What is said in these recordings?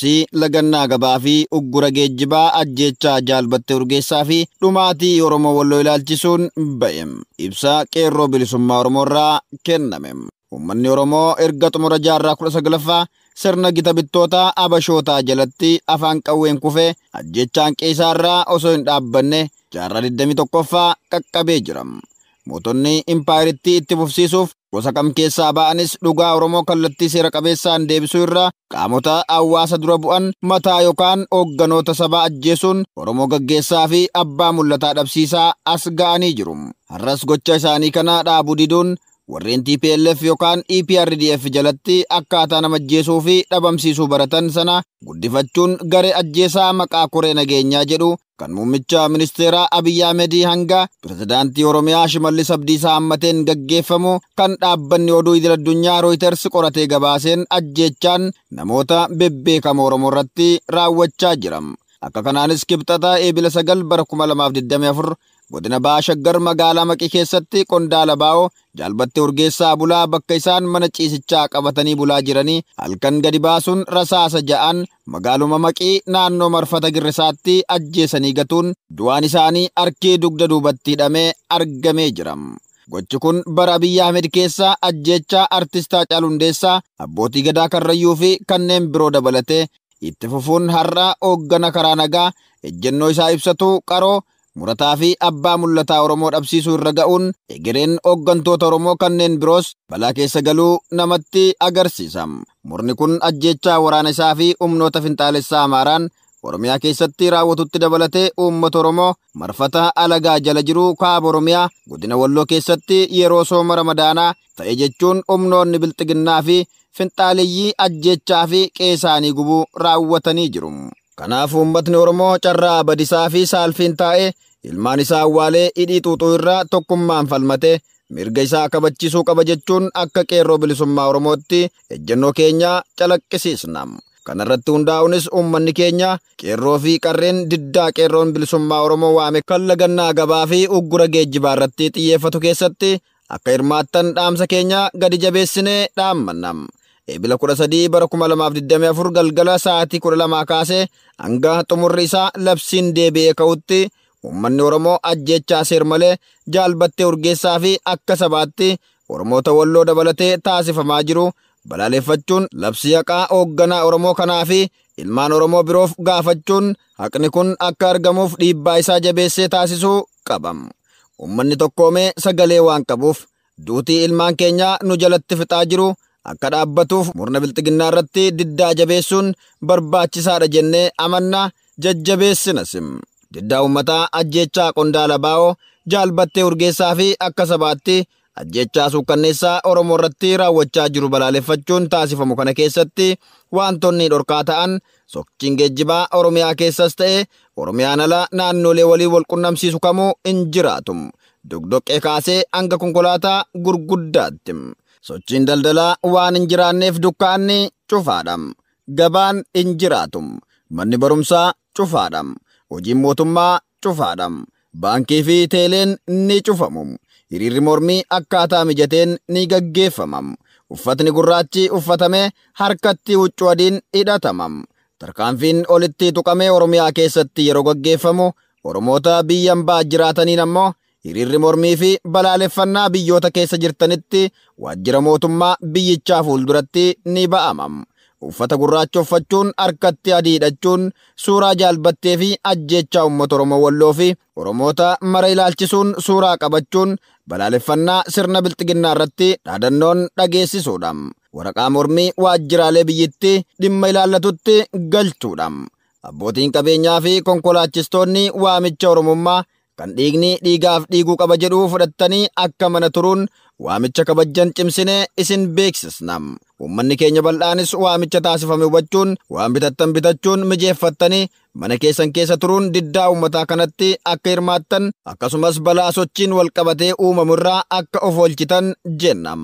labsii lagannaa gabaa fi uggura geejjibaa ajjecha jaalbatte urgeessaa fi dhumaatii Oromoo walloo ilaalchisuun ba'em. ibsa qeerroo bilisummaa yoromo irraa kenname. Uummanni Oromoo erga xumura jaarraa kudha saglaffaa sirna gita bitota abashootaa jalatti afaan qawween kufe ajjechaan qeessaarraa osoo hin dhaabbanne jaarraa 21ffaa qaqqabee jira. Mootonni impaayiritti itti fufsiisuuf gosa kam keessaa ba'anis dhugaa Oromoo kallattii seera qabeessaan deebisuu irraa qaamota hawaasa dura bu'an mataa yookaan hoogganoota sabaa ajjeesuun Oromoo gaggeessaa fi abbaa mul'ataa dhabsiisaa as ga'anii jiru. Har'as gocha isaanii kana dhaabuu diduun warreen TPLF yookaan EPRDF jalatti akkaataa nama ajjeesuu fi dhabamsiisuu baratan sana guddifachuun garee ajjeesaa maqaa koree nageenyaa jedhu kan muummicha ministeeraa Abiyyi Ahmed hanga pirezidaantii Oromiyaa Shimallis Abdiisaa ammateen gaggeeffamu kan dhaabbanni oduu idil addunyaa Rooyiters qoratee gabaaseen ajjeechaan namoota bebbeekamoo Oromoo irratti raawwachaa jiram. Akka kanaanis kibxata eebila sagal bara 2024 godina Baashaggar magaalaa Maqii keessatti qondaala baa'oo jaalbattee urgeessaa bulaa bakka isaan mana ciisichaa qabatanii bulaa jiranii halkan gadi baasuun rasaasa ja'an magaaluma Maqii naannoo marfata girrisaatti ajjeesanii gatuun du'aan isaanii harkii dugda duubatti hidhamee argamee jiram. Gochi kun bara abiyya Ahmed keessaa ajjeechaa artistaa Caalundeessaa abbootii gadaa Karrayyuu fi kanneen biroo dabalatee itti fufuun har'a hooggana karaa nagaa ejjennoo isaa ibsatu qaroo murataa fi abbaa mul'ataa Oromoo dhabsiisuu irra ga'uun egereen hooggantoota Oromoo kanneen biroos balaa keessa galuu namatti agarsiisam. Murni kun ajjechaa waraana isaa fi humnoota finxaalessaa Amaaraan Oromiyaa keessatti raawwatutti dabalatee uummata Oromoo marfata alagaa jala jiru kaaba Oromiyaa godina Walloo keessatti yeroo sooma ramadaanaa ta'e jechuun humnoonni bilxiginnaa fi finxaaleyyii ajjechaa fi qeesaanii gubuu raawwatanii jiru. Kanaaf uummatni Oromoo carraa badisaa fi saalfiin taa'e ilmaan isaa awwaalee hidhii xuuxuu irraa tokkummaan falmate mirga isaa kabachisuu qaba jechuun akka qeerroo bilisummaa Oromootti ejjennoo keenya calaqqisiisna. Kanarratti irratti hundaa'uunis uummanni keenya qeerroo fi qarreen diddaa qeerroon bilisummaa Oromoo waame kan lagannaa gabaa fi uggura geejjibaa irratti xiyyeeffatu keessatti akka hirmaattan dhaamsa keenya gadi jabeessinee dhaammannam. Eebila eh, 13 bara galgala sa'aatii 12 kaasee hanga xumurri isaa labsiin deebi'ee ka'utti uummanni Oromoo ajjechaa seer malee jaalbattee urgeessaa fi akka sabaatti Oromoota walloo dabalatee taasifamaa jiru balaaleffachuun labsii haqaa hoogganaa Oromoo kanaa fi ilmaan Oromoo biroof gaafachuun haqni kun akka argamuuf dhiibbaa isaa jabeessee taasisuu qabam. tokkoomee sagalee waan qabuuf duutii ilmaan keenyaa nu jalatti fixaa jiru akka dhaabbatuuf murna bilxiginnaa irratti diddaa jabeessuun barbaachisaadha jennee amanna jajjabeessinas. Diddaa uummataa Ajjeechaa qondaala baa'oo jaalbattee urgeessaa fi akka sabaatti Ajjeechaa suukkanneessaa Oromoo irratti raawwachaa jiru balaaleffachuun taasifamu kana keessatti waantonni dhorkaa ta'an sochiin geejjibaa Oromiyaa keessas ta'ee Oromiyaan ala naannolee waliin wal qunnamsiisu kamuu hin jiraatu. Dogdoqqee kaasee hanga konkolaataa gurguddaatti. Sochiin daldalaa waan hin jiraanneef dukkaanni cufaadham. Gabaan hin jiraatum. Manni barumsaa cufaadham. Hojiin mootummaa cufaadham. Baankii fi teeleen ni cufamu. Hiriirri mormii akkaataa mijateen ni gaggeeffamam. Uffatni gurraachi uffatamee harkatti huccuu adiin hidhatamam. Tarkaanfiin olitti tuqamee Oromiyaa keessatti yeroo gaggeeffamu Oromoota biyyan baa jiraataniin ammoo hiriirri mormii fi balaaleffannaa biyyoota keessa jirtanitti waajjira mootummaa biyyichaa fuulduratti ni ba'amam. Uffata gurraacha uffachuun, harkatti adii hidhachuun, suuraa jaalbattee fi ajjeechaa ummata Oromoo Walloo fi Oromoota mara ilaalchisuun suuraa qabachuun balaaleffannaa sirna bilxiginnaa irratti dhaadannoon dhageessisuudha. Waraqaa mormii waajjiraalee biyyittii dhimma ilaallatutti galchuudha. Abbootiin qabeenyaa fi konkolaachistoonni waamicha Oromummaa kan dhiigni dhiigaaf dhiiguu qaba jedhuu fudhattanii akka mana turuun waamicha kabajjan cimsinee isin beeksisnam. Uummanni keenya bal'aanis waamicha taasifame hubachuun waan bitattan bitachuun mijeeffattanii mana keessan keessa turuun diddaa uummataa kanatti akka hirmaattan akkasumas balaa sochiin walqabatee uumamu irraa akka of oolchitan jennam.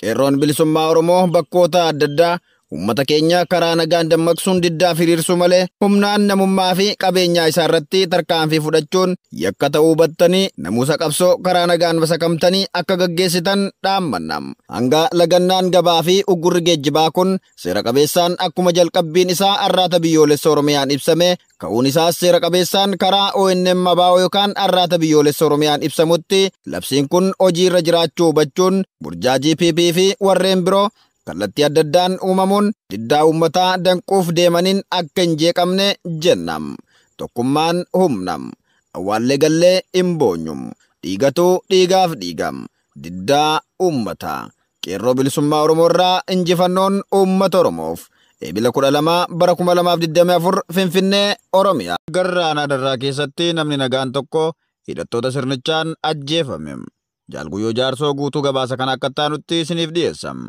Qeerroon bilisummaa Oromoo bakkoota adda addaa Uummata keenya karaa nagaan dammaqsuun diddaa firiirsu malee humnaan namummaa fi qabeenyaa isaa irratti tarkaanfii fudhachuun yakka ta'uu battanii namusa qabsoo karaa nagaan basakamtanii akka gaggeessitan dhaammannam. Hanga lagannaan gabaa fi uggurri geejjibaa kun seera qabeessaan akkuma jalqabbiin isaa arraata biyyoolessa Oromiyaan ibsame ka'uun isaas seera qabeessaan karaa ONM Abaa'oo yookaan arraata biyyoolessa Oromiyaan ibsamutti labsiin kun irra jiraachuu hubachuun burjaa GPP fi warreen biroo kallattii adda addaan uumamuun diddaa uummataa danquuf deemaniin akka hin jeeqamne jennam tokkummaan humnam awwaallee gallee hin boonyum dhiigatuu dhiigaaf dhiigam diddaa uummataa qeerroo bilisummaa oromoo irraa injifannoon uummata oromoof Ebila kudha lama bara kuma lamaaf digdami afur Finfinnee Oromiyaa. Garraanaa darraa keessatti namni nagaan tokko hidhattoota sirnichaan ajjeefame. Jaalguyyoo jaarsoo guutuu gabaasa kana akka taanutti isiniif dhiyeessam.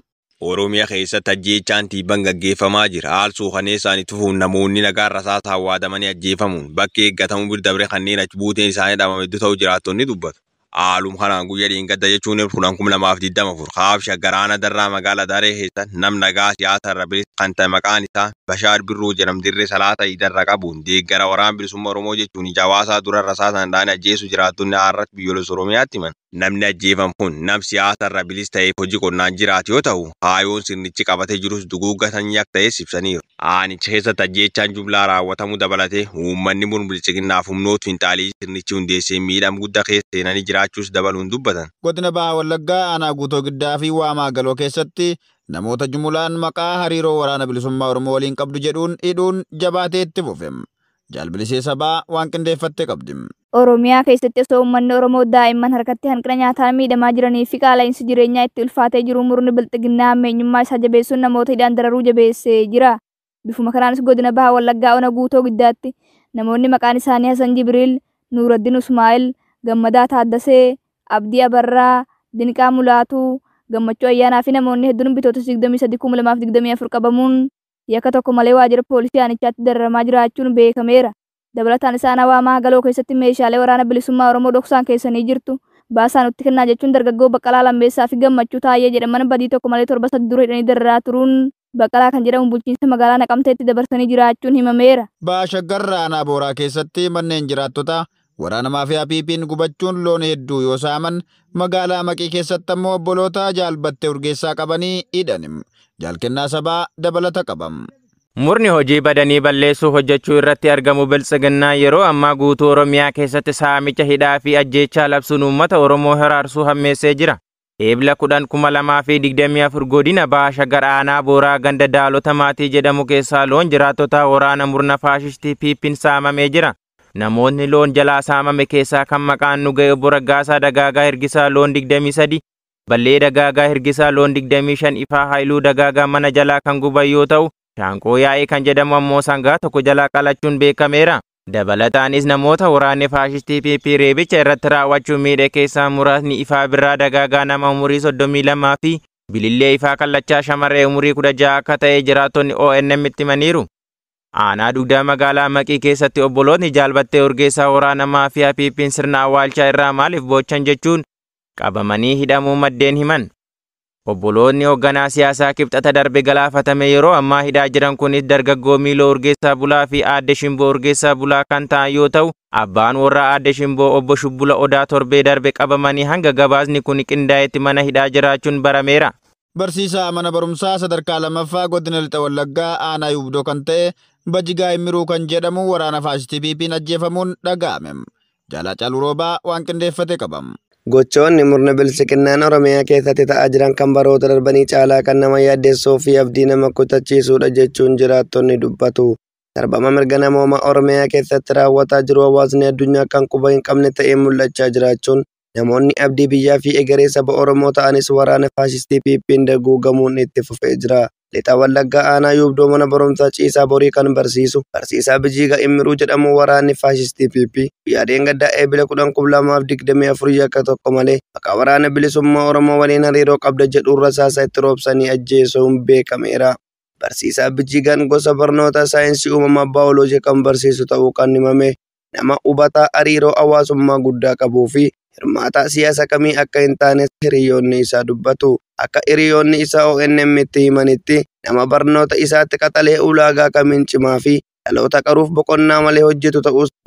Oromiyaa keessatti ajjeechaantii gaggeeffamaa jira. Haal soofannee it tufuun namoonni nagaarra saasaan waadamanii ajjeefamuun bakki eeggatamuu bir dabre kanneen achi buuteen isaanii dhabame hedduu ta'uu jiraattonni dubbatu. Haaluma kanaan guyyaa dhiingadda jechuun kudhan kuma lamaaf digdama afur haabsha garaana darraa magaalaa daree keessa nam nagaa siyaasa irra kan ta'e maqaan isaa Bashaar Birruu jedhamtirree salaata hidarra qabu deeggara waraana bilisummaa Oromoo jechuun jawaasaa durarra saasaan dhaani ajjeesu jiraattonni har'atti biyyoolessa Oromiyaatti himan. Namni ajjeefam kun nam siyaasa irra bilis ta'eef hojii qonnaan jiraatu yoo ta'u haayoon sirnichi qabatee jirus duguuggatan ak ta'es ibsaniiru. aanicha keessatti ajjechaan jumlaa raawwatamu dabalatee uummanni murmurciqinnaaf humnootu hin taalee sirnichi hundeessee miidham guddaa keessa seenanii jiraachuus dabaluun dubbatan. Godina baha Wallaggaa aanaa guutoo giddaa fi waamaa galoo keessatti namoota jumulaan maqaa hariiroo waraana bilisummaa Oromoo waliin qabdu jedhuun hidhuun jabaateetti fufe. Jaalbilisee saba waan qabdi. Oromiyaa keessatti osoo uummanni Oromoo daa'imman harkatti hanqina nyaataa miidhamaa jiranii fi qaala'insi jireenyaa itti ulfaatee jiru murni bilxiginnaa isaa namoota hidhaan dararuu jabeessee jira. Bifuma kanaanis godina Bahaa Wallaggaa Ona Guutoo Giddaatti maqaan Hasan Jibriil, Nuuraddiin Usmaa'il, Gammadaa Taaddasee, Abdii Abarraa, Diniqaa Mulaatuu, Gammachuu Ayyaanaa fi namoonni hedduun bitoota 23,2024 qabamuun yakka tokko malee waajjira poolisii aanichaatti dararamaa jiraachuun beekameera. Dabalataan isaan hawaamaa keessatti meeshaalee waraana bilisummaa Oromoo dhoksaan keessanii jirtu baasaa nutti kennaa jechuun dargaggoo torba Baqqalaa kan jedhamu bulchiinsa magaalaa Naqamteetti dabarsanii jiraachuun himameera. Baashaggarraan booraa keessatti manneen jiraattota waraana maafiyaa PP'n gubachuun loon hedduu yoo saaman magaalaa Maqii keessatti ammoo obboloota jaalbattee urgeessaa qabanii hidhan. Jaalkennaa sabaa dabalata qabam. Murni hojii badanii balleessuu hojjechuu irratti argamu biltsiginnaa yeroo ammaa guutuu Oromiyaa keessatti saamicha hidhaa fi ajjeechaa labsuun uummata Oromoo hiraarsuu hammeessee jira. Eebla kudhan kuma fi digdamii afur godina Baasha aanaa Booraa ganda daalota maatii jedhamu keessaa loon jiraattota waraana murna faashishtii Piipin saamamee jira. Namoonni loon jalaa saamame keessaa kan maqaan nu ga'e Obbo Dagaagaa Hirgisaa loon 23, Ballee Dagaagaa Hirgisaa loon 25, Ifaa Haayiluu Dagaagaa mana jalaa kan guban yoo ta'u, Shaanqoo Yaa'ee kan jedhamu ammoo sangaa tokko jalaa qalachuun beekameera. Dabalataanis namoota waraanne faashistii PP Reebicha irratti raawwachuu miidhee keessaa muraasni Ifaa Birraa Dagaagaa nama umurii 32 fi Bilillee Ifaa Kallachaa shamarree umurii 16 akka ta'e jiraattonni ONM itti himaniiru. Aanaa dugdaa magaalaa Maqii keessatti obbolootni jaalbattee urgeessaa waraana maafiyaa PP'n sirna awwaalchaa irraa maaliif boochan jechuun qabamanii hidhamuu maddeen himan. Obboloonni hoogganaa siyaasaa Kibxata darbe galaafatame yeroo ammaa hidhaa jiran kunis dargaggoo Miiloo Urgeessaa Bulaa fi Aadde Shimboo Urgeessaa Bulaa kan ta'an yoo ta'u, abbaan warra Aadde Shimboo obbo Shubbula Odaa torbee darbe qabamanii hanga gabaasni kun qindaa'etti mana hidhaa jiraachuun barameera. Barsiisaa mana barumsaa sadarkaa lammaffaa godina lixa Wallaggaa aanaa yuubdoo kan ta'e Bajigaa Imiruu kan jedhamu waraana faasitiifiifiin ajjeefamuun dhaga'ame. Jaalaa Caaluu Roobaa waan qindeeffate qabamu. Gochoonni murna bilisiqinnaan Oromiyaa keessatti ta'aa jiran kan baroota darbanii caalaa kan nama yaaddessuu fi abdii nama kutachiisudha jechuun jiraattonni dubbatu. Darbama mirga namooma Oromiyaa keessatti raawwataa jiru hawaasni addunyaa kan quba hin qabne ta'ee mul'achaa jiraachuun Namoonni abdii biyyaa fi egeree saba Oromoo ta'anis waraana faasistii Piiphiin daguugamuun itti fufee jira. Lixaa Wallaggaa Aanaa Yuubdoo mana barumsaa Ciisaa Borii kan barsiisu Barsiisaa Bijigaa Immiruu jedhamu waraanni faashistii PP guyyaaleen gaddaa eebila 10,2024 yakka tokko malee maqaa waraana bilisummaa Oromoo waliin hariiroo qabda jedhu rasaasa itti roobsanii ajjeesuun beekameera. Barsiisaa Bijigaan gosa barnoota saayinsii uumamaa baayoloojii kan barsiisu ta'uu kan himame, nama hubataa hariiroo hawaasummaa guddaa qabuu Hirmaataa siyaasa kamii akka hin taane hiriyoonni isaa dubbatu akka hiriyoonni isaa ONM itti himanitti nama barnoota isaatti qaxalee ulaagaa kamiin cimaa fi dhaloota qaruuf boqonnaa malee hojjetu ta'us